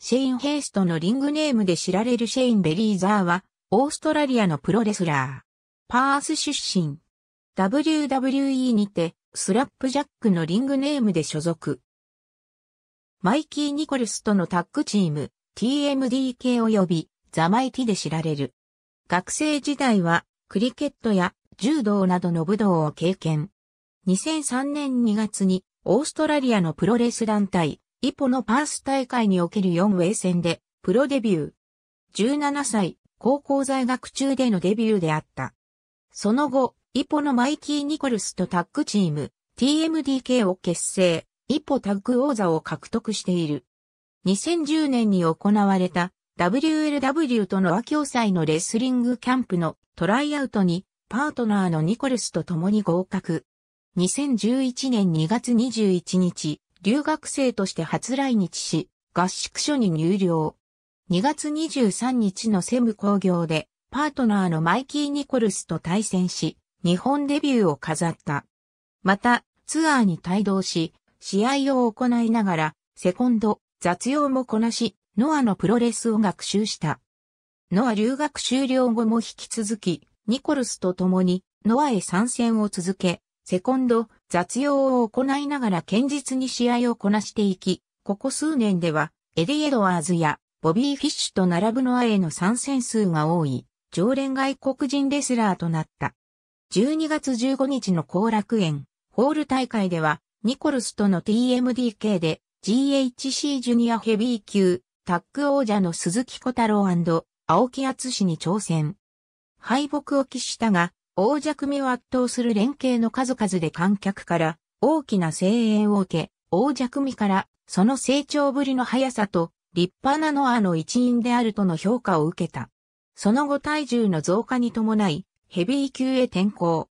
シェイン・ヘイストのリングネームで知られるシェイン・ベリーザーは、オーストラリアのプロレスラー。パース出身。WWE にて、スラップジャックのリングネームで所属。マイキー・ニコルスとのタッグチーム、TMDK 及び、ザ・マイティで知られる。学生時代は、クリケットや柔道などの武道を経験。2003年2月に、オーストラリアのプロレス団体、イポのパース大会における4ウェイ戦で、プロデビュー。17歳、高校在学中でのデビューであった。その後、イポのマイキー・ニコルスとタッグチーム、TMDK を結成、イポタッグ王座を獲得している。2010年に行われた WLW との和共祭のレスリングキャンプのトライアウトにパートナーのニコルスと共に合格。2011年2月21日、留学生として初来日し、合宿所に入寮。2月23日のセム工業で、パートナーのマイキー・ニコルスと対戦し、日本デビューを飾った。また、ツアーに帯同し、試合を行いながら、セコンド、雑用もこなし、ノアのプロレスを学習した。ノア留学終了後も引き続き、ニコルスと共に、ノアへ参戦を続け、セコンド、雑用を行いながら堅実に試合をこなしていき、ここ数年では、エディ・エドワーズやボビー・フィッシュと並ぶノアへの参戦数が多い、常連外国人レスラーとなった。12月15日の後楽園、ホール大会では、ニコルスとの TMDK で GHC ジュニアヘビー級タッグ王者の鈴木小太郎青木厚氏に挑戦。敗北を喫したが、王者組を圧倒する連携の数々で観客から大きな声援を受け、王者組からその成長ぶりの速さと立派なノアの一員であるとの評価を受けた。その後体重の増加に伴いヘビー級へ転向。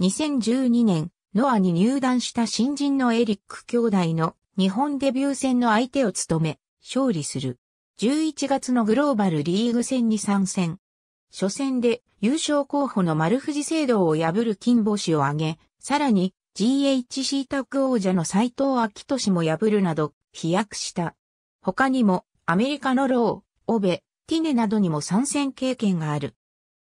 2012年、ノアに入団した新人のエリック兄弟の日本デビュー戦の相手を務め、勝利する。11月のグローバルリーグ戦に参戦。初戦で優勝候補の丸藤聖堂を破る金星を挙げ、さらに GHC タッグ王者の斎藤明俊も破るなど飛躍した。他にもアメリカのロー、オベ、ティネなどにも参戦経験がある。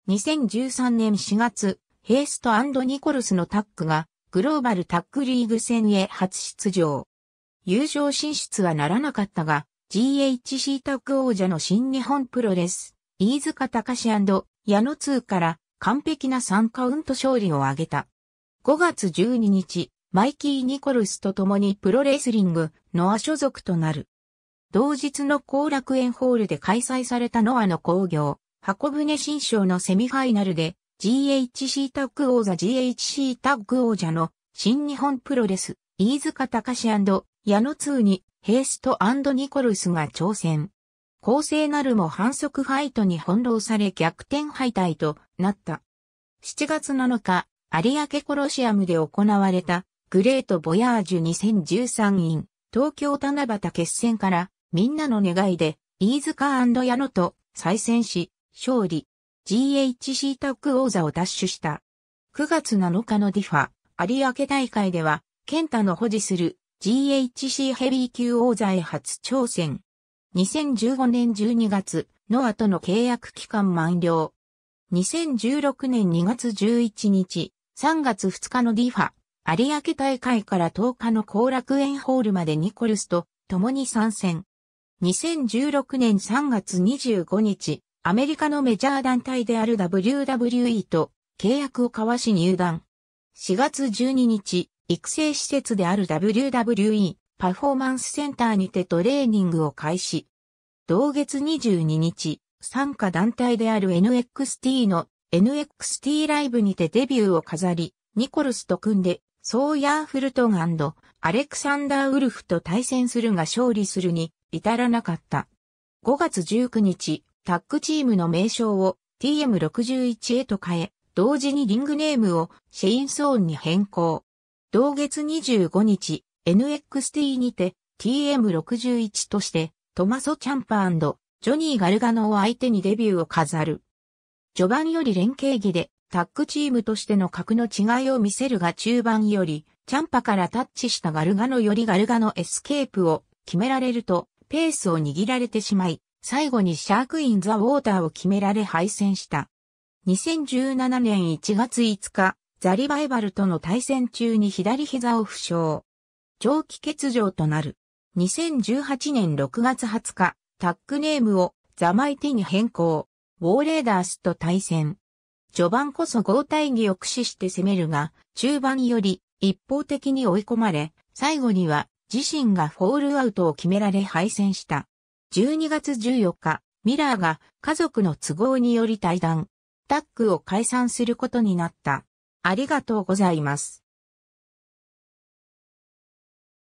2013年4月、ヘイストニコルスのタッグがグローバルタッグリーグ戦へ初出場。優勝進出はならなかったが、GHC タッグ王者の新日本プロレス飯塚隆史矢野通から完璧な3カウント勝利を挙げた。5月12日、マイキー・ニコルスと共にプロレスリング、ノア所属となる。同日の後楽園ホールで開催されたノアの工業、箱舟新章のセミファイナルで GHC タッグ王座 GHC タッグ王者の新日本プロレス、飯塚隆矢野通にヘーストニコルスが挑戦。公正なるも反則ファイトに翻弄され逆転敗退となった。7月7日、有明コロシアムで行われたグレートボヤージュ2013 i 東京七夕決戦からみんなの願いで飯塚矢野と再戦し勝利 GHC タッグ王座を奪取した。9月7日のディファ有明大会ではケンタの保持する GHC ヘビー級王座へ初挑戦。2015年12月、ノアとの契約期間満了。2016年2月11日、3月2日の DFA、有明大会から10日の後楽園ホールまでニコルスと共に参戦。2016年3月25日、アメリカのメジャー団体である WWE と契約を交わし入団。4月12日、育成施設である WWE パフォーマンスセンターにてトレーニングを開始。同月22日、参加団体である NXT の NXT ライブにてデビューを飾り、ニコルスと組んで、ソーヤーフルトガンド、アレクサンダー・ウルフと対戦するが勝利するに至らなかった。5月19日、タッグチームの名称を TM61 へと変え、同時にリングネームをシェインソーンに変更。同月25日、NXT にて TM61 としてトマソ・チャンパジョニー・ガルガノを相手にデビューを飾る。序盤より連携技でタッグチームとしての格の違いを見せるが中盤よりチャンパからタッチしたガルガノよりガルガノエスケープを決められるとペースを握られてしまい最後にシャークイン・ザ・ウォーターを決められ敗戦した。2017年1月5日、ザ・リバイバルとの対戦中に左膝を負傷。長期欠場となる。2018年6月20日、タックネームをザマイティに変更。ウォーレーダースと対戦。序盤こそ合体技を駆使して攻めるが、中盤より一方的に追い込まれ、最後には自身がフォールアウトを決められ敗戦した。12月14日、ミラーが家族の都合により退団、タックを解散することになった。ありがとうございます。